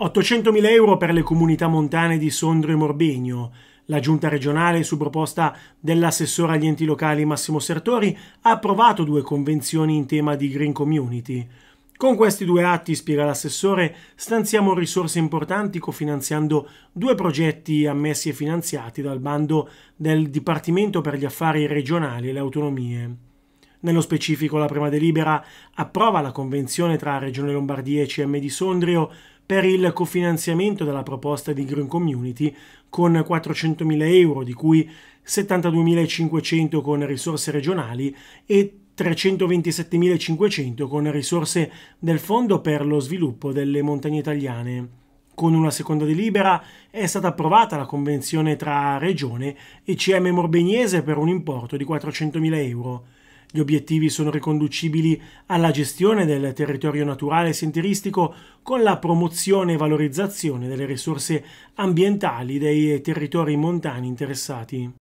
800.000 euro per le comunità montane di Sondrio e Morbegno. La giunta regionale, su proposta dell'assessore agli enti locali Massimo Sertori, ha approvato due convenzioni in tema di Green Community. Con questi due atti, spiega l'assessore, stanziamo risorse importanti cofinanziando due progetti ammessi e finanziati dal bando del Dipartimento per gli affari regionali e le autonomie. Nello specifico la prima delibera approva la convenzione tra Regione Lombardia e CM di Sondrio per il cofinanziamento della proposta di Green Community con 400.000 euro, di cui 72.500 con risorse regionali e 327.500 con risorse del Fondo per lo sviluppo delle montagne italiane. Con una seconda delibera è stata approvata la convenzione tra Regione e CM Morbegnese per un importo di 400.000 euro. Gli obiettivi sono riconducibili alla gestione del territorio naturale sentieristico con la promozione e valorizzazione delle risorse ambientali dei territori montani interessati.